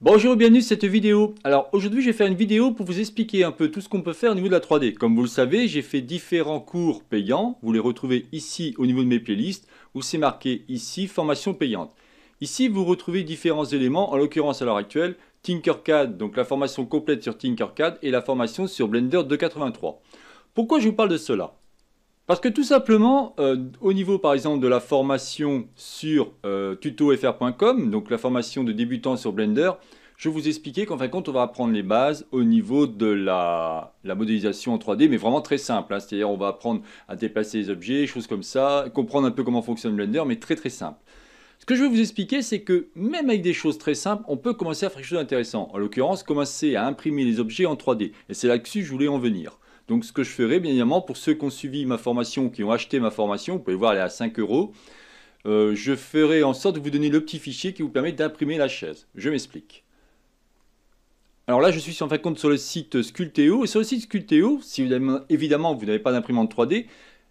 Bonjour et bienvenue cette vidéo. Alors aujourd'hui je vais faire une vidéo pour vous expliquer un peu tout ce qu'on peut faire au niveau de la 3D. Comme vous le savez, j'ai fait différents cours payants. Vous les retrouvez ici au niveau de mes playlists où c'est marqué ici formation payante. Ici vous retrouvez différents éléments, en l'occurrence à l'heure actuelle Tinkercad, donc la formation complète sur Tinkercad et la formation sur Blender 283. Pourquoi je vous parle de cela parce que tout simplement, euh, au niveau par exemple de la formation sur euh, tutofr.com, donc la formation de débutants sur Blender, je vous expliquais qu'en fin de compte, on va apprendre les bases au niveau de la, modélisation en 3D, mais vraiment très simple. Hein. C'est-à-dire, on va apprendre à déplacer les objets, choses comme ça, comprendre un peu comment fonctionne Blender, mais très très simple. Ce que je vais vous expliquer, c'est que même avec des choses très simples, on peut commencer à faire quelque chose d'intéressant. En l'occurrence, commencer à imprimer les objets en 3D. Et c'est là-dessus que je voulais en venir. Donc ce que je ferai, bien évidemment, pour ceux qui ont suivi ma formation, qui ont acheté ma formation, vous pouvez voir, elle est à 5 euros. Euh, je ferai en sorte de vous donner le petit fichier qui vous permet d'imprimer la chaise. Je m'explique. Alors là, je suis en fin de compte sur le site Sculteo. Et sur le site Sculteo, si évidemment vous n'avez pas d'imprimante 3D,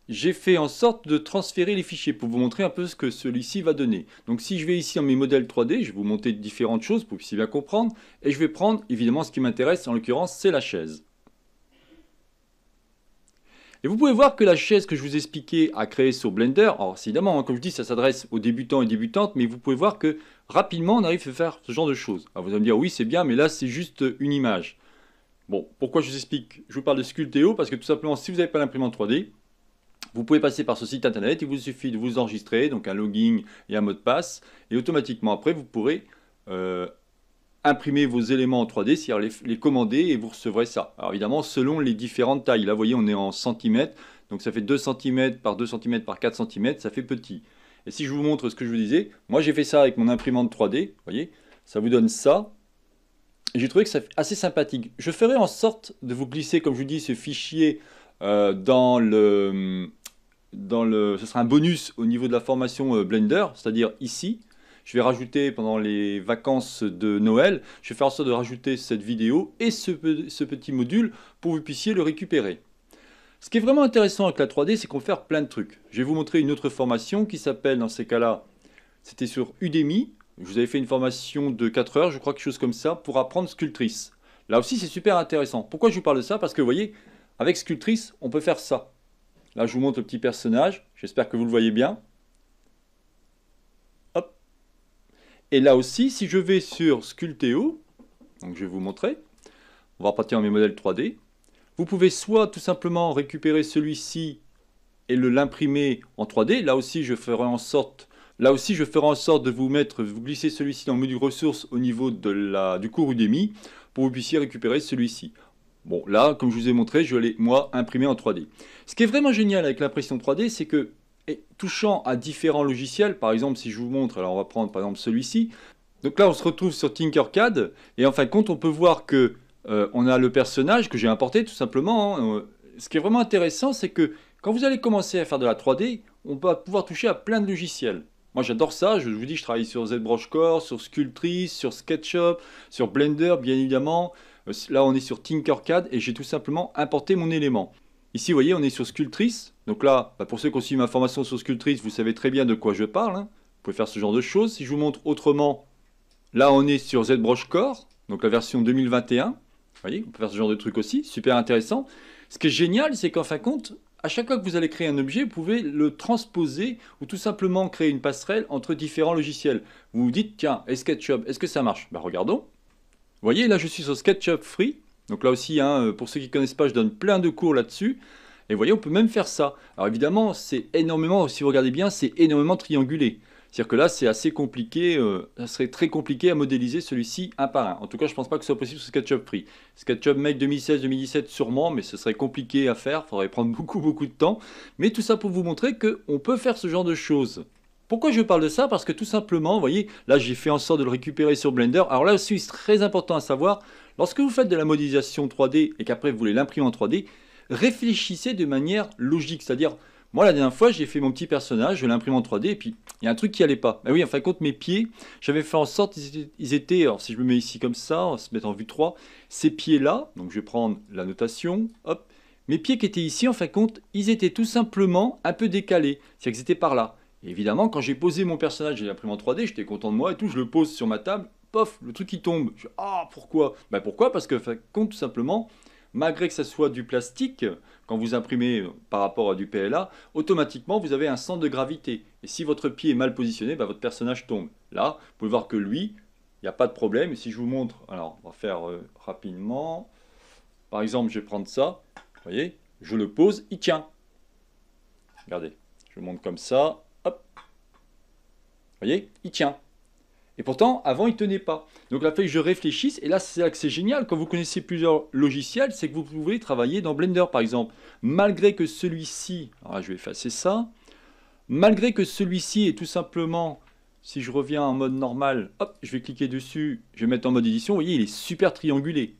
j'ai fait en sorte de transférer les fichiers pour vous montrer un peu ce que celui-ci va donner. Donc si je vais ici dans mes modèles 3D, je vais vous montrer différentes choses pour que vous puissiez bien comprendre. Et je vais prendre évidemment ce qui m'intéresse, en l'occurrence c'est la chaise. Et vous pouvez voir que la chaise que je vous expliquais à créer sur Blender, alors évidemment, hein, comme je dis, ça s'adresse aux débutants et débutantes, mais vous pouvez voir que rapidement, on arrive à faire ce genre de choses. Alors vous allez me dire, oui, c'est bien, mais là, c'est juste euh, une image. Bon, pourquoi je vous explique Je vous parle de Sculpteo parce que tout simplement, si vous n'avez pas l'imprimante 3D, vous pouvez passer par ce site internet, il vous suffit de vous enregistrer, donc un login et un mot de passe, et automatiquement après, vous pourrez euh, imprimer vos éléments en 3D, c'est-à-dire les, commander et vous recevrez ça. Alors évidemment, selon les différentes tailles. Là, vous voyez, on est en centimètres, donc ça fait 2 cm par 2 cm par 4 cm, ça fait petit. Et si je vous montre ce que je vous disais, moi j'ai fait ça avec mon imprimante 3D, vous voyez, ça vous donne ça. J'ai trouvé que ça fait assez sympathique. Je ferai en sorte de vous glisser, comme je vous dis, ce fichier euh, dans le... Dans le, ce sera un bonus au niveau de la formation euh, Blender, c'est-à-dire ici, je vais rajouter pendant les vacances de Noël, je vais faire en sorte de rajouter cette vidéo et ce, petit module pour que vous puissiez le récupérer. Ce qui est vraiment intéressant avec la 3D, c'est qu'on fait faire plein de trucs. Je vais vous montrer une autre formation qui s'appelle, dans ces cas-là, c'était sur Udemy. Je vous avais fait une formation de 4 heures, je crois quelque chose comme ça, pour apprendre Sculptrice. Là aussi, c'est super intéressant. Pourquoi je vous parle de ça Parce que vous voyez, avec Sculptrice, on peut faire ça. Là, je vous montre le petit personnage. J'espère que vous le voyez bien. Et là aussi, si je vais sur Sculpteo, donc je vais vous montrer, on va partir dans mes modèles 3D, vous pouvez soit tout simplement récupérer celui-ci et le l'imprimer en 3D. Là aussi, je ferai en sorte, là aussi, je ferai en sorte de vous mettre, vous glisser celui-ci dans le menu ressources au niveau de la, du cours Udemy pour que vous puissiez récupérer celui-ci. Bon, là, comme je vous ai montré, je l'ai, moi, imprimé en 3D. Ce qui est vraiment génial avec l'impression 3D, c'est que et touchant à différents logiciels. Par exemple, si je vous montre, alors on va prendre par exemple celui-ci. Donc là, on se retrouve sur Tinkercad et en fin de compte, on peut voir que euh, on a le personnage que j'ai importé tout simplement. Hein. Euh, ce qui est vraiment intéressant, c'est que quand vous allez commencer à faire de la 3D, on va pouvoir toucher à plein de logiciels. Moi j'adore ça, je vous dis, je travaille sur ZBrush Core, sur Sculptris, sur SketchUp, sur Blender bien évidemment. Euh, là on est sur Tinkercad et j'ai tout simplement importé mon élément. Ici, vous voyez, on est sur Sculptrice. Donc là, bah, pour ceux qui ont suivi ma formation sur Sculptrice, vous savez très bien de quoi je parle. Hein. Vous pouvez faire ce genre de choses. Si je vous montre autrement, là, on est sur ZBrush Core, donc la version 2021. Vous voyez, on peut faire ce genre de truc aussi. Super intéressant. Ce qui est génial, c'est qu'en fin de compte, à chaque fois que vous allez créer un objet, vous pouvez le transposer ou tout simplement créer une passerelle entre différents logiciels. Vous vous dites, tiens, et SketchUp, est-ce que ça marche Bah, Regardons. Vous voyez, là, je suis sur SketchUp Free. Donc là aussi, hein, euh, pour ceux qui ne connaissent pas, je donne plein de cours là-dessus. Et vous voyez, on peut même faire ça. Alors évidemment, c'est énormément, si vous regardez bien, c'est énormément triangulé. C'est-à-dire que là, c'est assez compliqué, euh, ça serait très compliqué à modéliser celui-ci un par un. En tout cas, je ne pense pas que ce soit possible sur SketchUp Free. SketchUp Make 2016-2017 sûrement, mais ce serait compliqué à faire, il faudrait prendre beaucoup beaucoup de temps. Mais tout ça pour vous montrer qu'on peut faire ce genre de choses. Pourquoi je parle de ça Parce que tout simplement, vous voyez, là j'ai fait en sorte de le récupérer sur Blender. Alors là aussi, c'est très important à savoir, lorsque vous faites de la modélisation 3D et qu'après vous voulez l'imprimer en 3D, réfléchissez de manière logique, c'est-à-dire, moi la dernière fois j'ai fait mon petit personnage, je l'imprime en 3D et puis il y a un truc qui n'allait pas. mais ben oui, en fin de compte, mes pieds, j'avais fait en sorte, ils étaient, alors si je me mets ici comme ça, on se mettre en vue 3, ces pieds-là, donc je vais prendre la notation, hop, mes pieds qui étaient ici, en fin de compte, ils étaient tout simplement un peu décalés, c'est-à-dire qu'ils étaient par là évidemment, quand j'ai posé mon personnage et en 3D, j'étais content de moi et tout, je le pose sur ma table, pof, le truc il tombe. ah, pourquoi ben pourquoi Parce que, tout simplement, malgré que ça soit du plastique, quand vous imprimez euh, par rapport à du PLA, automatiquement vous avez un centre de gravité. Et si votre pied est mal positionné, bah, votre personnage tombe. Là, vous pouvez voir que lui, il n'y a pas de problème. si je vous montre, alors on va faire euh, rapidement. Par exemple, je vais prendre ça. Vous voyez, je le pose, il tient. Regardez, je le comme ça. Vous voyez Il tient. Et pourtant, avant, il ne tenait pas. Donc la que je réfléchisse, et là, c'est là que c'est génial. Quand vous connaissez plusieurs logiciels, c'est que vous pouvez travailler dans Blender, par exemple. Malgré que celui-ci, alors je vais effacer ça, malgré que celui-ci est tout simplement, si je reviens en mode normal, hop, je vais cliquer dessus, je vais mettre en mode édition, vous voyez, il est super triangulé.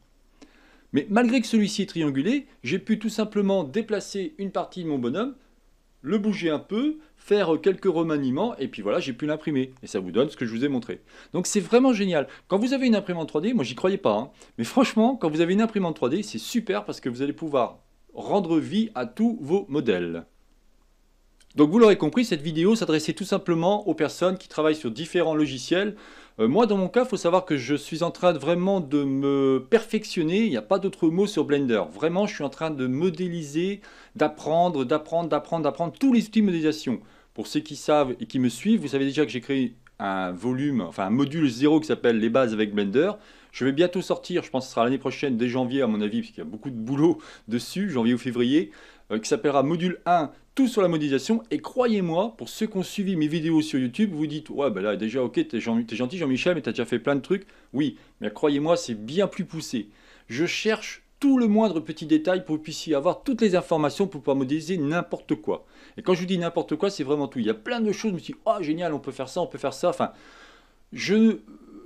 Mais malgré que celui-ci est triangulé, j'ai pu tout simplement déplacer une partie de mon bonhomme le bouger un peu, faire quelques remaniements, et puis voilà, j'ai pu l'imprimer. Et ça vous donne ce que je vous ai montré. Donc c'est vraiment génial. Quand vous avez une imprimante 3D, moi j'y croyais pas, hein. mais franchement, quand vous avez une imprimante 3D, c'est super parce que vous allez pouvoir rendre vie à tous vos modèles. Donc vous l'aurez compris, cette vidéo s'adressait tout simplement aux personnes qui travaillent sur différents logiciels. Euh, moi dans mon cas, il faut savoir que je suis en train de vraiment de me perfectionner, il n'y a pas d'autre mot sur Blender. Vraiment, je suis en train de modéliser, d'apprendre, d'apprendre, d'apprendre, d'apprendre tous les outils de modélisation. Pour ceux qui savent et qui me suivent, vous savez déjà que j'ai créé un volume, enfin un module zéro qui s'appelle les bases avec Blender. Je vais bientôt sortir, je pense que ce sera l'année prochaine, dès janvier à mon avis, parce qu'il y a beaucoup de boulot dessus, janvier ou février. Euh, qui s'appellera module 1 tout sur la modélisation et croyez-moi pour ceux qui ont suivi mes vidéos sur YouTube vous dites ouais ben là déjà ok t'es gentil Jean-Michel mais t'as déjà fait plein de trucs oui mais croyez-moi c'est bien plus poussé je cherche tout le moindre petit détail pour que vous puissiez avoir toutes les informations pour pouvoir modéliser n'importe quoi. Et quand je vous dis n'importe quoi, c'est vraiment tout. Il y a plein de choses, je me dis, oh génial, on peut faire ça, on peut faire ça. Enfin, je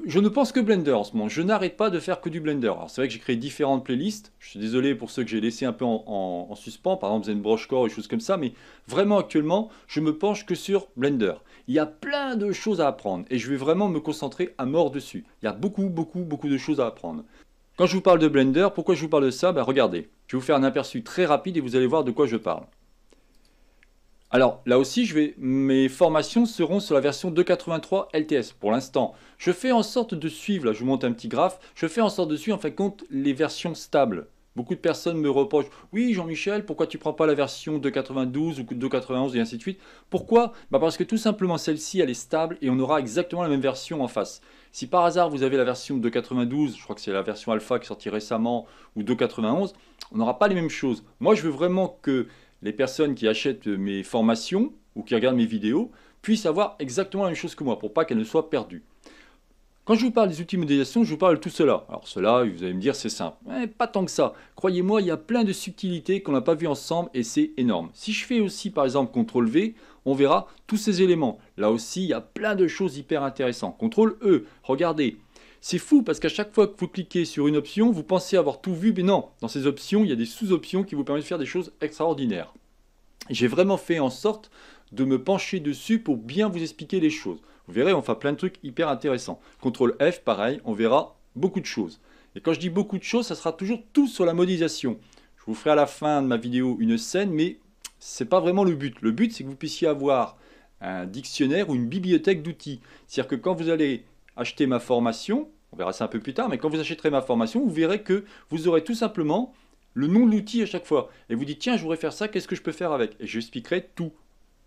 je ne pense que Blender en ce moment. Je n'arrête pas de faire que du Blender. Alors c'est vrai que j'ai créé différentes playlists. Je suis désolé pour ceux que j'ai laissés un peu en, suspens, par exemple Zenbrush Core et choses comme ça. Mais vraiment actuellement, je me penche que sur Blender. Il y a plein de choses à apprendre et je vais vraiment me concentrer à mort dessus. Il y a beaucoup, beaucoup, beaucoup de choses à apprendre. Quand je vous parle de Blender, pourquoi je vous parle de ça Bah regardez, je vais vous faire un aperçu très rapide et vous allez voir de quoi je parle. Alors là aussi, je vais... mes formations seront sur la version 2.83 LTS pour l'instant. Je fais en sorte de suivre, là je vous montre un petit graphe, je fais en sorte de suivre en fait compte les versions stables. Beaucoup de personnes me reprochent « Oui Jean-Michel, pourquoi tu prends pas la version 2.92 ou 2.91 et ainsi de suite ?» Pourquoi bah, Parce que tout simplement celle-ci elle est stable et on aura exactement la même version en face. Si par hasard vous avez la version 2.92, je crois que c'est la version alpha qui est sortie récemment, ou 2.91, on n'aura pas les mêmes choses. Moi je veux vraiment que les personnes qui achètent mes formations ou qui regardent mes vidéos puissent avoir exactement la même chose que moi pour pas qu'elles ne soient perdues. Quand je vous parle des outils de modélisation, je vous parle de tout cela. Alors cela, vous allez me dire, c'est simple. Eh, pas tant que ça. Croyez-moi, il y a plein de subtilités qu'on n'a pas vu ensemble et c'est énorme. Si je fais aussi, par exemple, CTRL V, on verra tous ces éléments. Là aussi, il y a plein de choses hyper intéressantes. CTRL E, regardez, c'est fou parce qu'à chaque fois que vous cliquez sur une option, vous pensez avoir tout vu, mais non, dans ces options, il y a des sous-options qui vous permettent de faire des choses extraordinaires. J'ai vraiment fait en sorte de me pencher dessus pour bien vous expliquer les choses. Vous verrez, on fait plein de trucs hyper intéressants. Contrôle F, pareil, on verra beaucoup de choses. Et quand je dis beaucoup de choses, ça sera toujours tout sur la modélisation. Je vous ferai à la fin de ma vidéo une scène, mais ce n'est pas vraiment le but. Le but, c'est que vous puissiez avoir un dictionnaire ou une bibliothèque d'outils. C'est-à-dire que quand vous allez acheter ma formation, on verra ça un peu plus tard, mais quand vous achèterez ma formation, vous verrez que vous aurez tout simplement le nom de l'outil à chaque fois. Et vous dites, tiens, je voudrais faire ça, qu'est-ce que je peux faire avec Et j'expliquerai tout.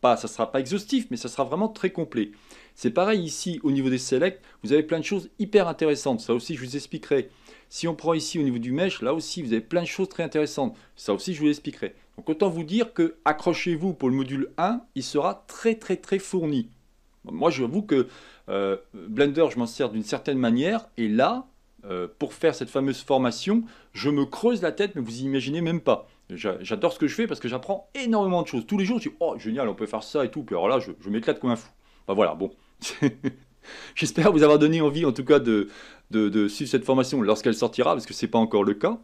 Pas, ça ne sera pas exhaustif, mais ça sera vraiment très complet. C'est pareil ici, au niveau des selects, vous avez plein de choses hyper intéressantes. Ça aussi, je vous expliquerai. Si on prend ici au niveau du mesh, là aussi, vous avez plein de choses très intéressantes. Ça aussi, je vous expliquerai. Donc autant vous dire que accrochez-vous pour le module 1, il sera très très très fourni. Moi, j'avoue que euh, Blender, je m'en sers d'une certaine manière, et là, euh, pour faire cette fameuse formation, je me creuse la tête, mais vous imaginez même pas. J'adore ce que je fais parce que j'apprends énormément de choses. Tous les jours, je dis Oh, génial, on peut faire ça et tout. Puis alors là, je, m'éclate comme un fou. Bah voilà, bon. J'espère vous avoir donné envie, en tout cas, de, suivre cette formation lorsqu'elle sortira, parce que ce n'est pas encore le cas.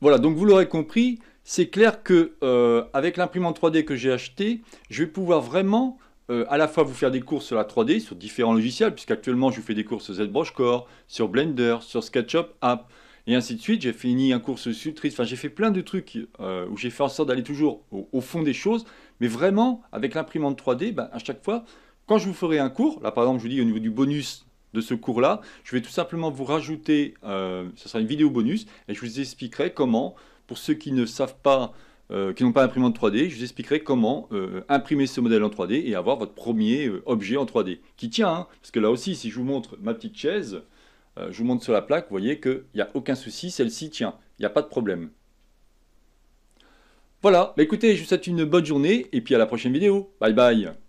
Voilà, donc vous l'aurez compris, c'est clair que euh, avec l'imprimante 3D que j'ai achetée, je vais pouvoir vraiment euh, à la fois vous faire des courses sur la 3D, sur différents logiciels, puisque actuellement je fais des courses sur ZBrush Core, sur Blender, sur SketchUp App, et ainsi de suite. J'ai fini un cours sur Sutris, enfin j'ai fait plein de trucs euh, où j'ai fait en sorte d'aller toujours au, fond des choses, mais vraiment avec l'imprimante 3D, ben, à chaque fois, quand je vous ferai un cours, là par exemple je vous dis au niveau du bonus de ce cours-là, je vais tout simplement vous rajouter, euh, ce sera une vidéo bonus, et je vous expliquerai comment, pour ceux qui ne savent pas euh, qui n'ont pas d'imprimante 3D, je vous expliquerai comment euh, imprimer ce modèle en 3D et avoir votre premier euh, objet en 3D, qui tient, hein, parce que là aussi, si je vous montre ma petite chaise, je vous montre sur la plaque, vous voyez qu'il n'y a aucun souci, celle-ci tient, il n'y a pas de problème. Voilà, bah, écoutez, je vous souhaite une bonne journée et puis à la prochaine vidéo. Bye bye